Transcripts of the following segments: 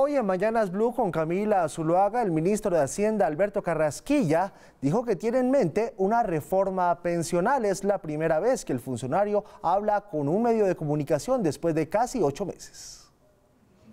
Hoy en Mañanas Blue con Camila Zuluaga, el ministro de Hacienda Alberto Carrasquilla dijo que tiene en mente una reforma pensional. Es la primera vez que el funcionario habla con un medio de comunicación después de casi ocho meses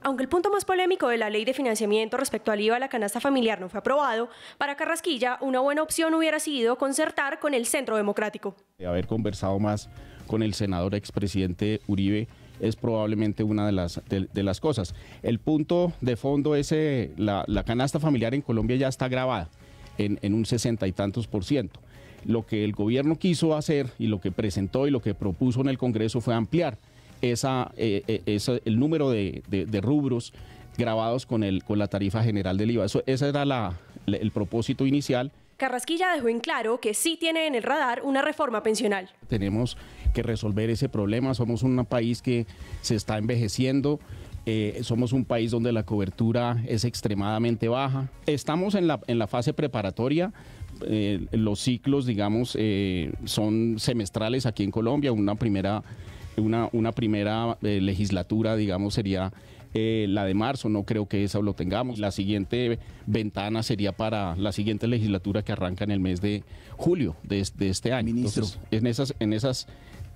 aunque el punto más polémico de la ley de financiamiento respecto al IVA a la canasta familiar no fue aprobado, para Carrasquilla una buena opción hubiera sido concertar con el Centro Democrático. haber conversado más con el senador expresidente Uribe es probablemente una de las, de, las cosas. El punto de fondo es eh, la, canasta familiar en Colombia ya está grabada en, un sesenta y tantos por ciento. Lo que el gobierno quiso hacer y lo que presentó y lo que propuso en el Congreso fue ampliar esa, eh, eh, el número de, rubros grabados con, el, con la tarifa general del IVA. Eso, ese era la, el propósito inicial Carrasquilla dejó en claro que sí tiene en el radar una reforma pensional. Tenemos que resolver ese problema, somos un país que se está envejeciendo, eh, somos un país donde la cobertura es extremadamente baja. Estamos en la, fase preparatoria. Eh, los ciclos, digamos, eh, son semestrales aquí en Colombia. Una primera una, una primera eh, legislatura, digamos, sería eh, la de marzo, no creo que esa lo tengamos. La siguiente ventana sería para la siguiente legislatura que arranca en el mes de julio de, este año. Ministro. en esas, en esas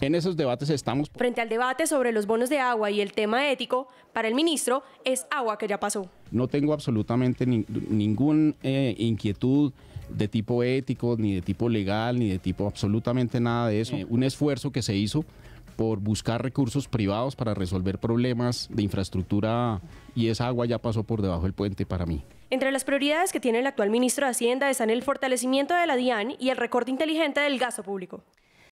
en esos debates estamos. Frente al debate sobre los bonos de agua y el tema ético, para el ministro es agua que ya pasó. No tengo absolutamente ninguna eh, inquietud de tipo ético, ni de tipo legal, ni de tipo absolutamente nada de eso. un esfuerzo que se hizo por buscar recursos privados para resolver problemas de infraestructura y esa agua ya pasó por debajo del puente para mí. Entre las prioridades que tiene el actual ministro de Hacienda están el fortalecimiento de la DIAN y el recorte inteligente del gasto público.